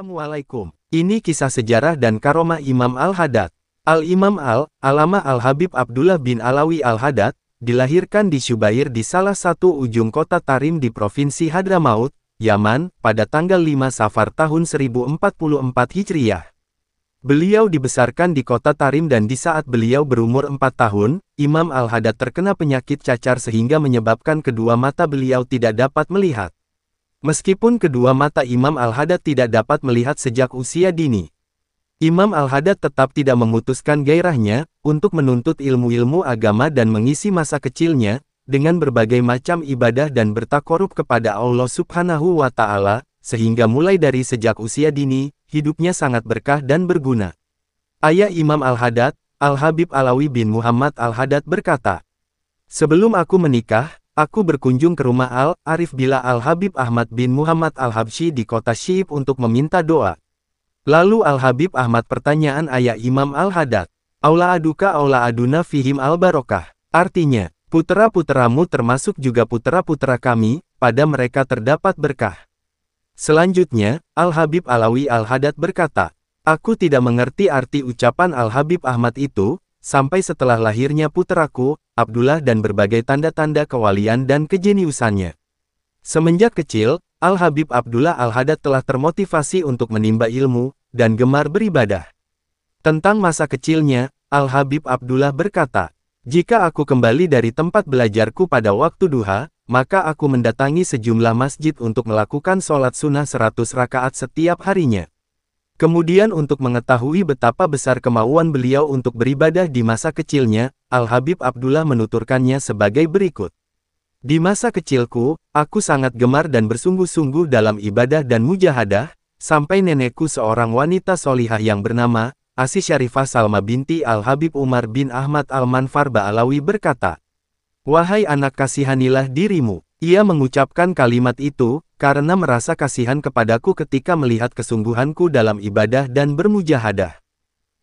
Assalamualaikum. Ini kisah sejarah dan karomah Imam al hadad Al-Imam Al, Alama Al-Habib Abdullah bin Alawi al hadad dilahirkan di Syubair di salah satu ujung kota Tarim di Provinsi Hadramaut, Yaman, pada tanggal 5 Safar tahun 1044 Hijriah. Beliau dibesarkan di kota Tarim dan di saat beliau berumur 4 tahun, Imam al hadad terkena penyakit cacar sehingga menyebabkan kedua mata beliau tidak dapat melihat. Meskipun kedua mata Imam Al-Hadad tidak dapat melihat sejak usia dini, Imam Al-Hadad tetap tidak memutuskan gairahnya untuk menuntut ilmu-ilmu agama dan mengisi masa kecilnya dengan berbagai macam ibadah dan bertakorup kepada Allah Subhanahu wa Ta'ala, sehingga mulai dari sejak usia dini, hidupnya sangat berkah dan berguna. Ayah Imam Al-Hadad, Al-Habib Alawi bin Muhammad Al-Hadad berkata, Sebelum aku menikah, Aku berkunjung ke rumah Al-Arif Bila Al-Habib Ahmad bin Muhammad al Habshi di kota Syib untuk meminta doa. Lalu Al-Habib Ahmad pertanyaan ayah Imam al Hadad, Aula aduka aula aduna fihim al-barokah. Artinya, putera-puteramu termasuk juga putera-putera kami, pada mereka terdapat berkah. Selanjutnya, Al-Habib Alawi al Hadad berkata, Aku tidak mengerti arti ucapan Al-Habib Ahmad itu, Sampai setelah lahirnya puteraku, Abdullah dan berbagai tanda-tanda kewalian dan kejeniusannya. Semenjak kecil, Al-Habib Abdullah Al-Hadad telah termotivasi untuk menimba ilmu, dan gemar beribadah. Tentang masa kecilnya, Al-Habib Abdullah berkata, Jika aku kembali dari tempat belajarku pada waktu duha, maka aku mendatangi sejumlah masjid untuk melakukan sholat sunnah seratus rakaat setiap harinya. Kemudian untuk mengetahui betapa besar kemauan beliau untuk beribadah di masa kecilnya, Al-Habib Abdullah menuturkannya sebagai berikut. Di masa kecilku, aku sangat gemar dan bersungguh-sungguh dalam ibadah dan mujahadah, sampai nenekku seorang wanita solihah yang bernama, Asy Syarifah Salma binti Al-Habib Umar bin Ahmad Al-Manfar Ba'alawi berkata, Wahai anak kasihanilah dirimu, ia mengucapkan kalimat itu, karena merasa kasihan kepadaku ketika melihat kesungguhanku dalam ibadah dan bermujahadah.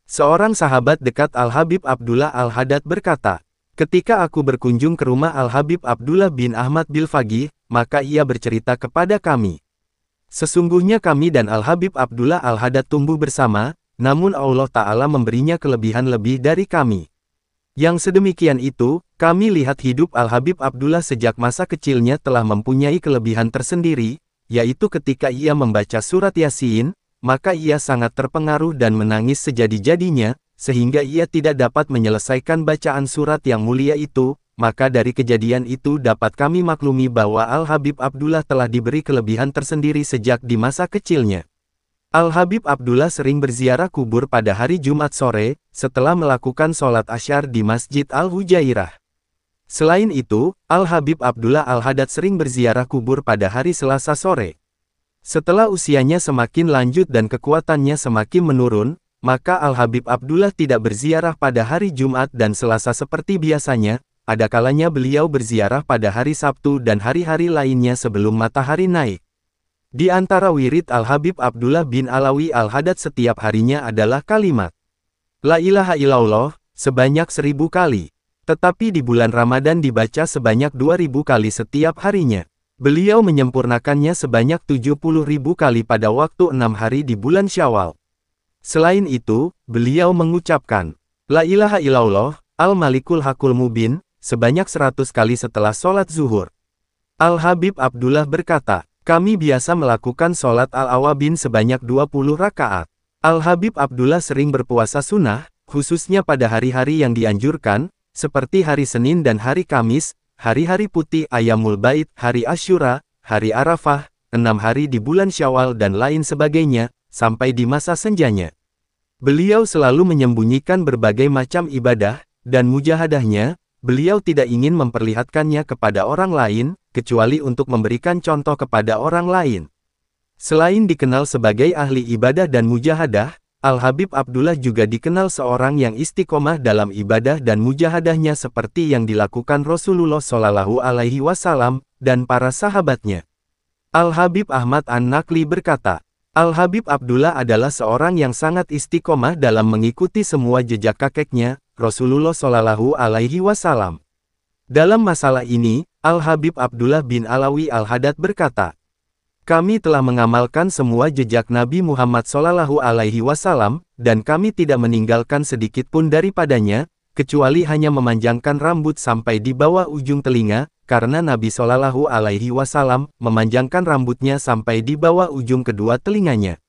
Seorang sahabat dekat Al-Habib Abdullah Al-Hadad berkata, Ketika aku berkunjung ke rumah Al-Habib Abdullah bin Ahmad Bilfagi, maka ia bercerita kepada kami. Sesungguhnya kami dan Al-Habib Abdullah Al-Hadad tumbuh bersama, namun Allah Ta'ala memberinya kelebihan lebih dari kami. Yang sedemikian itu, kami lihat hidup Al-Habib Abdullah sejak masa kecilnya telah mempunyai kelebihan tersendiri, yaitu ketika ia membaca surat Yasin, maka ia sangat terpengaruh dan menangis sejadi-jadinya, sehingga ia tidak dapat menyelesaikan bacaan surat yang mulia itu, maka dari kejadian itu dapat kami maklumi bahwa Al-Habib Abdullah telah diberi kelebihan tersendiri sejak di masa kecilnya. Al-Habib Abdullah sering berziarah kubur pada hari Jumat sore, setelah melakukan sholat asyar di Masjid Al-Hujairah. Selain itu, Al-Habib Abdullah Al-Hadad sering berziarah kubur pada hari Selasa sore. Setelah usianya semakin lanjut dan kekuatannya semakin menurun, maka Al-Habib Abdullah tidak berziarah pada hari Jumat dan Selasa seperti biasanya, adakalanya beliau berziarah pada hari Sabtu dan hari-hari lainnya sebelum matahari naik. Di antara wirid Al-Habib Abdullah bin Alawi Al-Hadad setiap harinya adalah kalimat La ilaha illallah sebanyak seribu kali. Tetapi di bulan Ramadan dibaca sebanyak dua ribu kali setiap harinya. Beliau menyempurnakannya sebanyak tujuh puluh ribu kali pada waktu enam hari di bulan Syawal. Selain itu, beliau mengucapkan, La ilaha illallah, Al-Malikul Hakul Mubin, sebanyak seratus kali setelah sholat zuhur. Al-Habib Abdullah berkata, kami biasa melakukan sholat al-awabin sebanyak 20 rakaat. Al-Habib Abdullah sering berpuasa sunnah, khususnya pada hari-hari yang dianjurkan, seperti hari Senin dan hari Kamis, hari-hari putih Ayamul Bait, hari Ashura, hari Arafah, enam hari di bulan Syawal dan lain sebagainya, sampai di masa senjanya. Beliau selalu menyembunyikan berbagai macam ibadah, dan mujahadahnya, beliau tidak ingin memperlihatkannya kepada orang lain, kecuali untuk memberikan contoh kepada orang lain. Selain dikenal sebagai ahli ibadah dan mujahadah, Al-Habib Abdullah juga dikenal seorang yang istiqomah dalam ibadah dan mujahadahnya seperti yang dilakukan Rasulullah Shallallahu Alaihi Wasallam dan para sahabatnya. Al-Habib Ahmad An-Nakli berkata, Al-Habib Abdullah adalah seorang yang sangat istiqomah dalam mengikuti semua jejak kakeknya, Rasulullah Shallallahu Alaihi Wasallam. Dalam masalah ini, Al-Habib Abdullah bin Alawi Al-Hadad berkata, Kami telah mengamalkan semua jejak Nabi Muhammad saw dan kami tidak meninggalkan sedikit pun daripadanya, kecuali hanya memanjangkan rambut sampai di bawah ujung telinga, karena Nabi Shallallahu Alaihi Wasallam memanjangkan rambutnya sampai di bawah ujung kedua telinganya.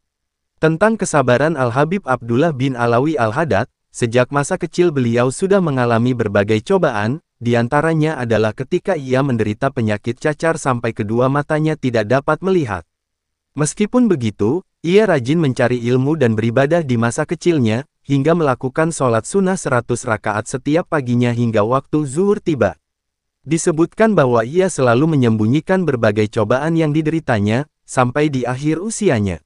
Tentang kesabaran Al-Habib Abdullah bin Alawi Al-Hadad, sejak masa kecil beliau sudah mengalami berbagai cobaan, di antaranya adalah ketika ia menderita penyakit cacar sampai kedua matanya tidak dapat melihat. Meskipun begitu, ia rajin mencari ilmu dan beribadah di masa kecilnya, hingga melakukan sholat sunnah 100 rakaat setiap paginya hingga waktu zuhur tiba. Disebutkan bahwa ia selalu menyembunyikan berbagai cobaan yang dideritanya, sampai di akhir usianya.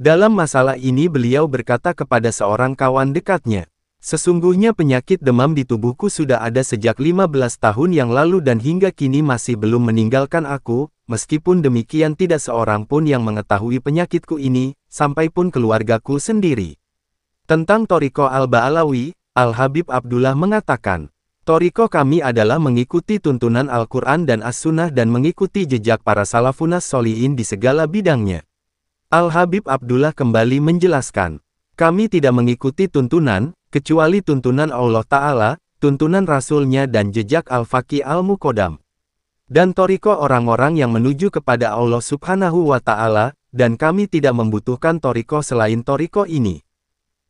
Dalam masalah ini beliau berkata kepada seorang kawan dekatnya, Sesungguhnya penyakit demam di tubuhku sudah ada sejak 15 tahun yang lalu dan hingga kini masih belum meninggalkan aku, meskipun demikian tidak seorang pun yang mengetahui penyakitku ini, sampai pun keluargaku sendiri. Tentang Toriko Al-Ba'alawi, Al-Habib Abdullah mengatakan, Toriko kami adalah mengikuti tuntunan Al-Quran dan As-Sunnah dan mengikuti jejak para salafunas solihin di segala bidangnya. Al-Habib Abdullah kembali menjelaskan, kami tidak mengikuti tuntunan, kecuali tuntunan Allah Ta'ala, tuntunan Rasulnya dan jejak Al-Faqih Al-Mukodam. Dan toriko orang-orang yang menuju kepada Allah Subhanahu wa Ta'ala, dan kami tidak membutuhkan toriko selain toriko ini.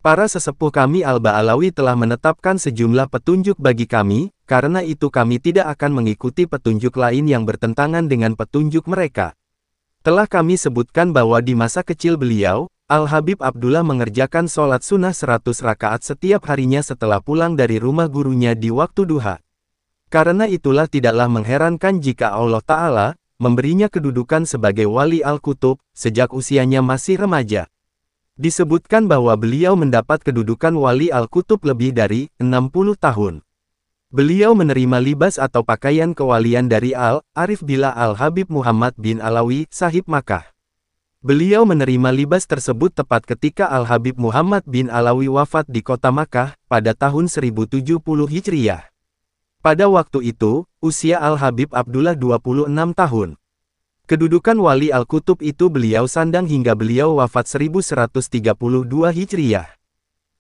Para sesepuh kami Al-Ba'alawi telah menetapkan sejumlah petunjuk bagi kami, karena itu kami tidak akan mengikuti petunjuk lain yang bertentangan dengan petunjuk mereka. Telah kami sebutkan bahwa di masa kecil beliau, Al-Habib Abdullah mengerjakan sholat sunnah 100 rakaat setiap harinya setelah pulang dari rumah gurunya di waktu duha. Karena itulah tidaklah mengherankan jika Allah Ta'ala memberinya kedudukan sebagai wali Al-Qutub sejak usianya masih remaja. Disebutkan bahwa beliau mendapat kedudukan wali Al-Qutub lebih dari 60 tahun. Beliau menerima libas atau pakaian kewalian dari Al-Arif Bila Al-Habib Muhammad bin Alawi, sahib Makkah. Beliau menerima libas tersebut tepat ketika Al-Habib Muhammad bin Alawi wafat di kota Makkah, pada tahun 1070 Hijriah. Pada waktu itu, usia Al-Habib Abdullah 26 tahun. Kedudukan wali Al-Kutub itu beliau sandang hingga beliau wafat 1132 Hijriah.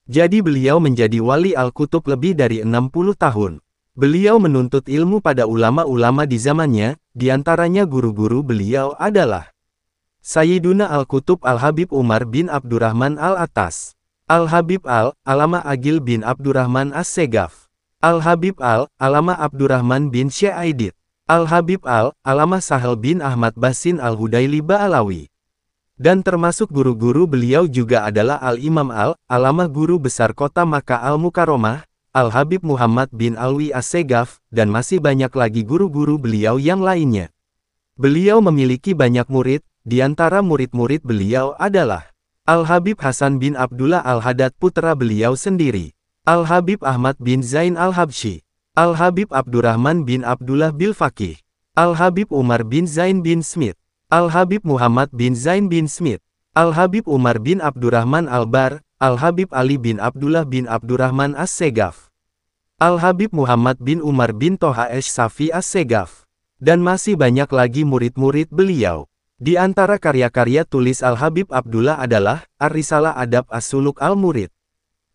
Jadi beliau menjadi wali Al-Kutub lebih dari 60 tahun. Beliau menuntut ilmu pada ulama-ulama di zamannya, diantaranya guru-guru beliau adalah Sayyiduna al Kutub Al-Habib Umar bin Abdurrahman Al-Atas. Al-Habib Al, Alama Agil bin Abdurrahman As-Segaf. Al-Habib Al, Alama Abdurrahman bin Syaidit. Al-Habib Al, Alama Sahel bin Ahmad Basin Al-Hudaili Ba'alawi. Dan termasuk guru-guru beliau juga adalah Al-Imam Al, Alama Guru Besar Kota Makkah Al-Mukaromah, Al-Habib Muhammad bin Alwi As-Segaf, dan masih banyak lagi guru-guru beliau yang lainnya. Beliau memiliki banyak murid, di antara murid-murid beliau adalah Al-Habib Hasan bin Abdullah Al-Hadad putra beliau sendiri, Al-Habib Ahmad bin Zain al habshi Al-Habib Abdurrahman bin Abdullah Bil Fakih, Al-Habib Umar bin Zain bin Smith, Al-Habib Muhammad bin Zain bin Smith, Al-Habib Umar bin Abdurrahman Al-Bar, Al-Habib Ali bin Abdullah bin Abdurrahman As-Segaf, Al-Habib Muhammad bin Umar bin Toha Esh Safi As-Segaf, dan masih banyak lagi murid-murid beliau. Di antara karya-karya tulis Al-Habib Abdullah adalah Ar-Risalah Adab As-Suluk Al-Murid,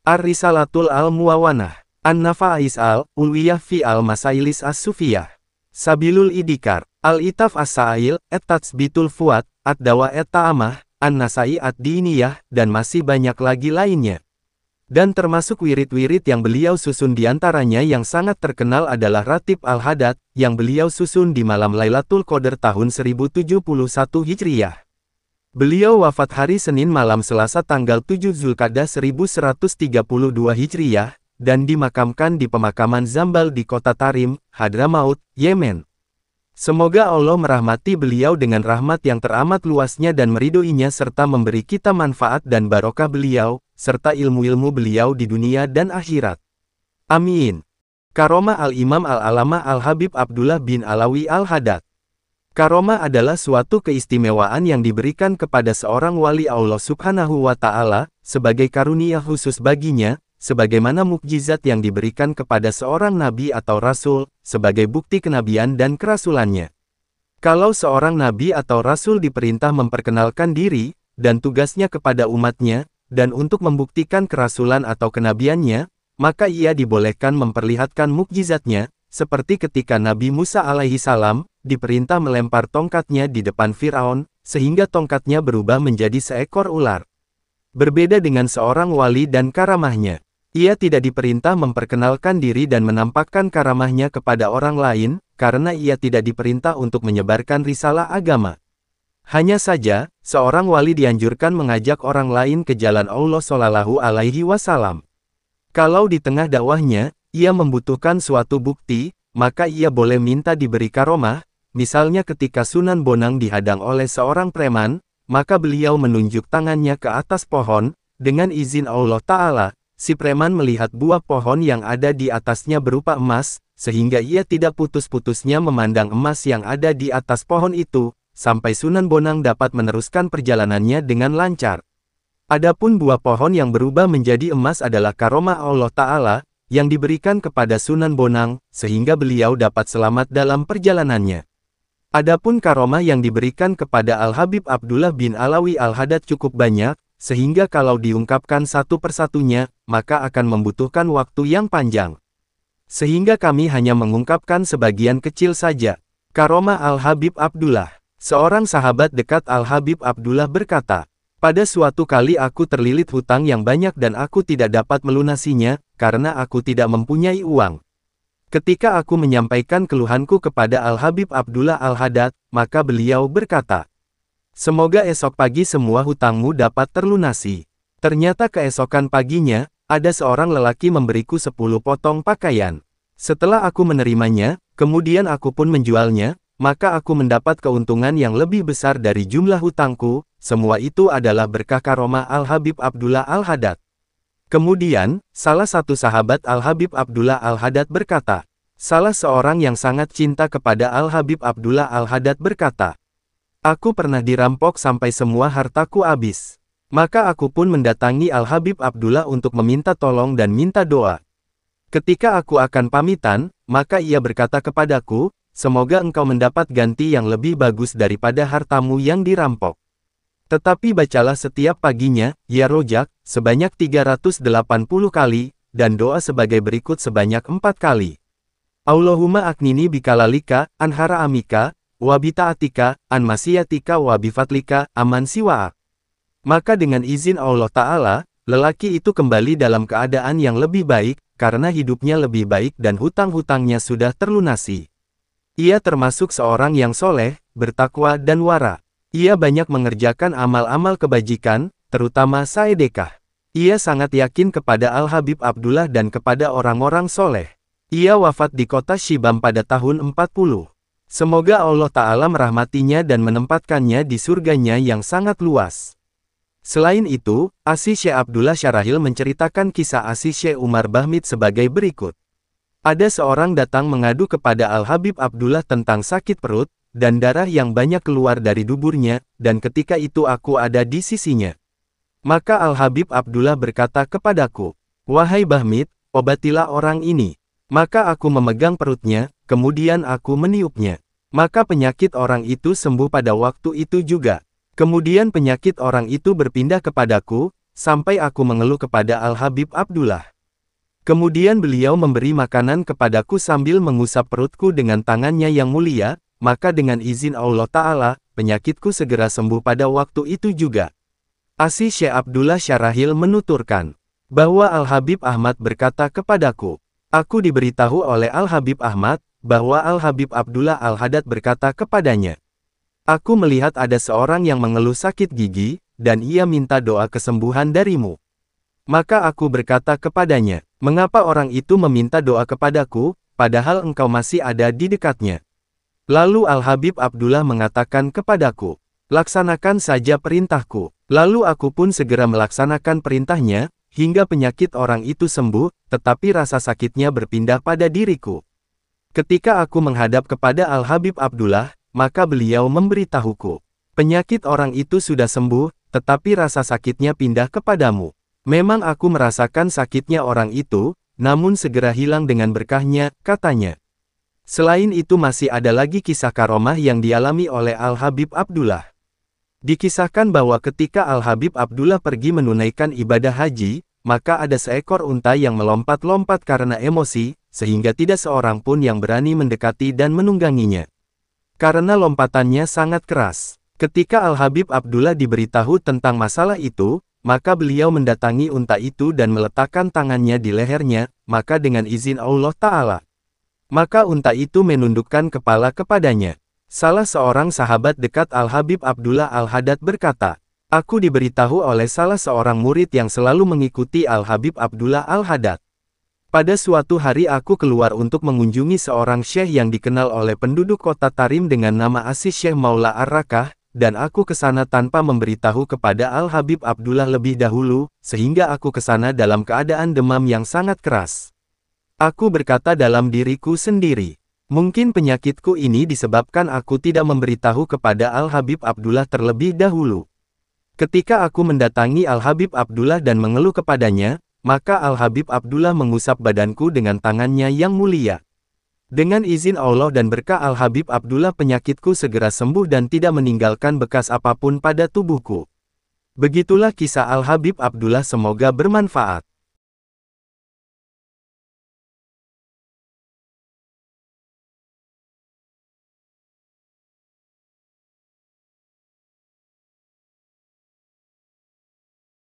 Ar-Risalatul Al-Muawanah, An-Nafa'is Al-Ulwiyah Fi Al-Masailis As-Sufiyah, Sabilul Idikar, Al-Itaf As-Sa'il, et tatsbitul Fuad, At-Dawa et taamah An-Nasai At diniyah dan masih banyak lagi lainnya. Dan termasuk wirid-wirid yang beliau susun di antaranya yang sangat terkenal adalah Ratib Al-Hadad, yang beliau susun di malam Lailatul Qadar tahun 1071 Hijriyah. Beliau wafat hari Senin malam Selasa tanggal 7 Zulkadah 1132 Hijriyah, dan dimakamkan di pemakaman Zambal di kota Tarim, Hadramaut, Yemen. Semoga Allah merahmati beliau dengan rahmat yang teramat luasnya dan meridoinya serta memberi kita manfaat dan barokah beliau, serta ilmu-ilmu beliau di dunia dan akhirat. Amin. Karoma Al-Imam Al-Alama Al-Habib Abdullah bin Alawi Al-Hadad Karoma adalah suatu keistimewaan yang diberikan kepada seorang wali Allah subhanahu wa ta'ala, sebagai karunia khusus baginya, sebagaimana mukjizat yang diberikan kepada seorang nabi atau rasul, sebagai bukti kenabian dan kerasulannya. Kalau seorang nabi atau rasul diperintah memperkenalkan diri, dan tugasnya kepada umatnya, dan untuk membuktikan kerasulan atau kenabiannya, maka ia dibolehkan memperlihatkan mukjizatnya, seperti ketika Nabi Musa alaihi salam, diperintah melempar tongkatnya di depan Firaun, sehingga tongkatnya berubah menjadi seekor ular. Berbeda dengan seorang wali dan karamahnya, ia tidak diperintah memperkenalkan diri dan menampakkan karamahnya kepada orang lain, karena ia tidak diperintah untuk menyebarkan risalah agama. Hanya saja, seorang wali dianjurkan mengajak orang lain ke jalan Allah Shallallahu Alaihi Wasallam. Kalau di tengah dakwahnya, ia membutuhkan suatu bukti, maka ia boleh minta diberi karomah, misalnya ketika Sunan Bonang dihadang oleh seorang preman, maka beliau menunjuk tangannya ke atas pohon, dengan izin Allah Ta'ala, si preman melihat buah pohon yang ada di atasnya berupa emas, sehingga ia tidak putus-putusnya memandang emas yang ada di atas pohon itu, sampai Sunan Bonang dapat meneruskan perjalanannya dengan lancar. Adapun buah pohon yang berubah menjadi emas adalah karoma Allah Ta'ala, yang diberikan kepada Sunan Bonang, sehingga beliau dapat selamat dalam perjalanannya. Adapun karoma yang diberikan kepada Al-Habib Abdullah bin Alawi Al-Hadad cukup banyak, sehingga kalau diungkapkan satu persatunya, maka akan membutuhkan waktu yang panjang. Sehingga kami hanya mengungkapkan sebagian kecil saja. karoma Al-Habib Abdullah Seorang sahabat dekat Al-Habib Abdullah berkata, pada suatu kali aku terlilit hutang yang banyak dan aku tidak dapat melunasinya, karena aku tidak mempunyai uang. Ketika aku menyampaikan keluhanku kepada Al-Habib Abdullah Al-Hadad, maka beliau berkata, Semoga esok pagi semua hutangmu dapat terlunasi. Ternyata keesokan paginya, ada seorang lelaki memberiku 10 potong pakaian. Setelah aku menerimanya, kemudian aku pun menjualnya, maka aku mendapat keuntungan yang lebih besar dari jumlah hutangku, semua itu adalah berkah Karoma Al-Habib Abdullah Al-Hadad. Kemudian, salah satu sahabat Al-Habib Abdullah Al-Hadad berkata, salah seorang yang sangat cinta kepada Al-Habib Abdullah Al-Hadad berkata, Aku pernah dirampok sampai semua hartaku habis. Maka aku pun mendatangi Al-Habib Abdullah untuk meminta tolong dan minta doa. Ketika aku akan pamitan, maka ia berkata kepadaku, Semoga engkau mendapat ganti yang lebih bagus daripada hartamu yang dirampok. Tetapi bacalah setiap paginya, ya rojak, sebanyak 380 kali, dan doa sebagai berikut sebanyak empat kali. Allahumma aknini bikalalika, anhara amika, wabita atika, anmasiyatika wabifatlika, aman siwa'ak. Maka dengan izin Allah Ta'ala, lelaki itu kembali dalam keadaan yang lebih baik, karena hidupnya lebih baik dan hutang-hutangnya sudah terlunasi. Ia termasuk seorang yang soleh, bertakwa dan wara. Ia banyak mengerjakan amal-amal kebajikan, terutama saedekah. Ia sangat yakin kepada Al-Habib Abdullah dan kepada orang-orang soleh. Ia wafat di kota Shibam pada tahun 40. Semoga Allah Ta'ala merahmatinya dan menempatkannya di surganya yang sangat luas. Selain itu, Asy Syekh Abdullah Syarahil menceritakan kisah Asy Syekh Umar Bahmid sebagai berikut. Ada seorang datang mengadu kepada Al-Habib Abdullah tentang sakit perut, dan darah yang banyak keluar dari duburnya, dan ketika itu aku ada di sisinya. Maka Al-Habib Abdullah berkata kepadaku, Wahai Bahmid, obatilah orang ini. Maka aku memegang perutnya, kemudian aku meniupnya. Maka penyakit orang itu sembuh pada waktu itu juga. Kemudian penyakit orang itu berpindah kepadaku, sampai aku mengeluh kepada Al-Habib Abdullah. Kemudian beliau memberi makanan kepadaku sambil mengusap perutku dengan tangannya yang mulia, maka dengan izin Allah Ta'ala, penyakitku segera sembuh pada waktu itu juga. Asih Syekh Abdullah Syarahil menuturkan, bahwa Al-Habib Ahmad berkata kepadaku, Aku diberitahu oleh Al-Habib Ahmad, bahwa Al-Habib Abdullah Al-Hadad berkata kepadanya, Aku melihat ada seorang yang mengeluh sakit gigi, dan ia minta doa kesembuhan darimu. Maka aku berkata kepadanya, Mengapa orang itu meminta doa kepadaku, padahal engkau masih ada di dekatnya? Lalu Al-Habib Abdullah mengatakan kepadaku, laksanakan saja perintahku. Lalu aku pun segera melaksanakan perintahnya, hingga penyakit orang itu sembuh, tetapi rasa sakitnya berpindah pada diriku. Ketika aku menghadap kepada Al-Habib Abdullah, maka beliau memberitahuku. Penyakit orang itu sudah sembuh, tetapi rasa sakitnya pindah kepadamu. Memang aku merasakan sakitnya orang itu, namun segera hilang dengan berkahnya, katanya. Selain itu masih ada lagi kisah karomah yang dialami oleh Al-Habib Abdullah. Dikisahkan bahwa ketika Al-Habib Abdullah pergi menunaikan ibadah haji, maka ada seekor unta yang melompat-lompat karena emosi, sehingga tidak seorang pun yang berani mendekati dan menungganginya. Karena lompatannya sangat keras. Ketika Al-Habib Abdullah diberitahu tentang masalah itu, maka beliau mendatangi unta itu dan meletakkan tangannya di lehernya, maka dengan izin Allah Ta'ala. Maka unta itu menundukkan kepala kepadanya. Salah seorang sahabat dekat Al-Habib Abdullah Al-Hadad berkata, Aku diberitahu oleh salah seorang murid yang selalu mengikuti Al-Habib Abdullah Al-Hadad. Pada suatu hari aku keluar untuk mengunjungi seorang syekh yang dikenal oleh penduduk kota Tarim dengan nama Asis Syekh Maula Ar-Rakah, dan aku kesana tanpa memberitahu kepada Al-Habib Abdullah lebih dahulu, sehingga aku kesana dalam keadaan demam yang sangat keras. Aku berkata dalam diriku sendiri, mungkin penyakitku ini disebabkan aku tidak memberitahu kepada Al-Habib Abdullah terlebih dahulu. Ketika aku mendatangi Al-Habib Abdullah dan mengeluh kepadanya, maka Al-Habib Abdullah mengusap badanku dengan tangannya yang mulia. Dengan izin Allah dan berkah Al-Habib Abdullah penyakitku segera sembuh dan tidak meninggalkan bekas apapun pada tubuhku. Begitulah kisah Al-Habib Abdullah semoga bermanfaat.